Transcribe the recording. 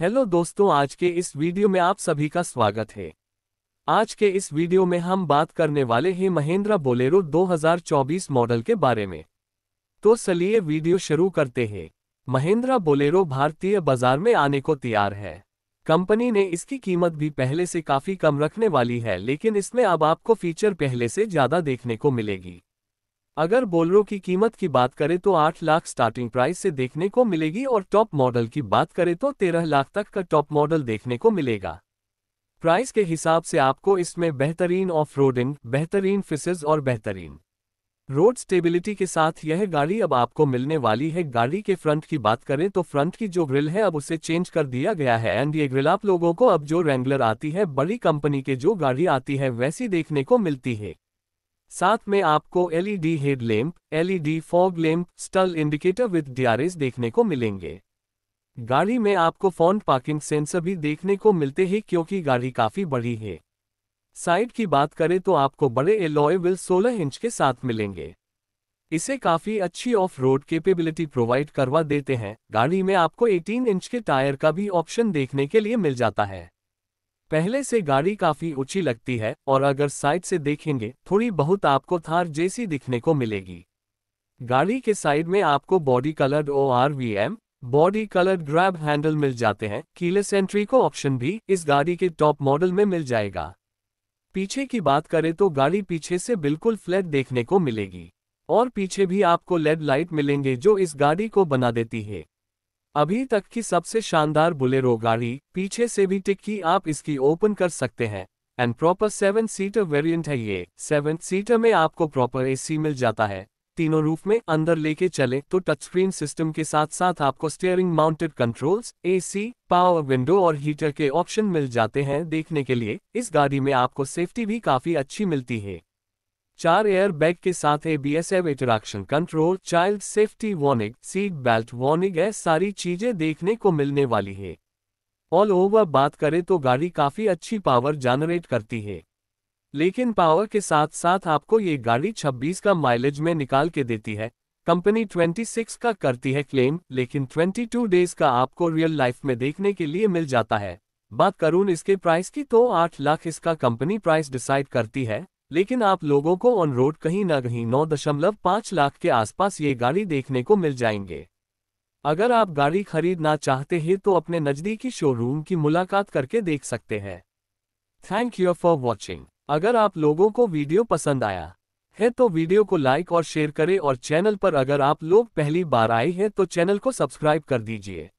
hello दोस्तों आज के इस वीडियो में आप सभी का स्वागत है आज के इस वीडियो में हम बात करने वाले हैं महेंद्रा बोलेरो 2024 मॉडल के बारे में तो चलिए वीडियो शुरू करते हैं महेंद्रा बोलेरो भारतीय बाजार में आने को तैयार है कंपनी ने इसकी कीमत भी पहले से काफी कम रखने वाली है लेकिन इसमें अब आपको फीचर पहले से ज्यादा देखने को मिलेगी अगर बोलरो की कीमत की बात करें तो 8 लाख स्टार्टिंग प्राइस से देखने को मिलेगी और टॉप मॉडल की बात करें तो 13 लाख तक का टॉप मॉडल देखने को मिलेगा प्राइस के हिसाब से आपको इसमें बेहतरीन ऑफ रोडिंग बेहतरीन फिसेज और बेहतरीन रोड स्टेबिलिटी के साथ यह गाड़ी अब आपको मिलने वाली है गाड़ी के फ्रंट की बात करें तो फ्रंट की जो ग्रिल है अब उसे चेंज कर दिया गया है एंड ये ग्रिल आप लोगों को अब जो रेंगुलर आती है बड़ी कंपनी के जो गाड़ी आती है वैसी देखने को मिलती है साथ में आपको LED head lamp, LED fog lamp, स्टल इंडिकेटर विद डीआरएस देखने को मिलेंगे गाड़ी में आपको फोन पार्किंग सेंसर भी देखने को मिलते हैं क्योंकि गाड़ी काफी बड़ी है साइड की बात करें तो आपको बड़े एलॉय विल 16 इंच के साथ मिलेंगे इसे काफी अच्छी ऑफ रोड केपेबिलिटी प्रोवाइड करवा देते हैं गाड़ी में आपको 18 इंच के टायर का भी ऑप्शन देखने के लिए मिल जाता है पहले से गाड़ी काफी ऊंची लगती है और अगर साइड से देखेंगे थोड़ी बहुत आपको थार जैसी दिखने को मिलेगी गाड़ी के साइड में आपको body coloured O R V M body coloured grab handle मिल जाते हैं कीलेस एंट्री को ऑप्शन भी इस गाड़ी के टॉप मॉडल में मिल जाएगा पीछे की बात करें तो गाड़ी पीछे से बिल्कुल फ्लैट देखने को मिलेगी और पीछे भी आपको लेड लाइट मिलेंगे जो इस गाड़ी को बना देती है अभी तक की सबसे शानदार बुलेरो गाड़ी पीछे से भी टिक्की आप इसकी ओपन कर सकते हैं and proper seven seater variant है ये सेवन सीटर में आपको प्रॉपर एसी मिल जाता है तीनों रूफ में अंदर लेके चले तो टच स्क्रीन सिस्टम के साथ साथ आपको steering mounted controls AC, power window और हीटर के ऑप्शन मिल जाते हैं देखने के लिए इस गाड़ी में आपको सेफ्टी भी काफी अच्छी मिलती है चार एयर बैग के साथ ए बी एस एव इंटरक्शन control child safety warning seat belt warning है सारी चीजें देखने को मिलने वाली है ऑल ओवर बात करें तो गाड़ी काफ़ी अच्छी पावर जनरेट करती है लेकिन पावर के साथ साथ आपको ये गाड़ी 26 का माइलेज में निकाल के देती है कंपनी 26 का करती है क्लेम लेकिन 22 डेज का आपको रियल लाइफ में देखने के लिए मिल जाता है बात करूँ इसके प्राइस की तो आठ लाख इसका कंपनी प्राइस डिसाइड करती है लेकिन आप लोगों को ऑन रोड कहीं ना कहीं नौ दशमलव पाँच लाख के आसपास ये गाड़ी देखने को मिल जाएंगे अगर आप गाड़ी खरीदना चाहते हैं तो अपने नज़दीकी शोरूम की मुलाकात करके देख सकते हैं थैंक यू फॉर वॉचिंग अगर आप लोगों को वीडियो पसंद आया है तो वीडियो को लाइक और शेयर करें और चैनल पर अगर आप लोग पहली बार आए हैं तो चैनल को सब्सक्राइब कर दीजिए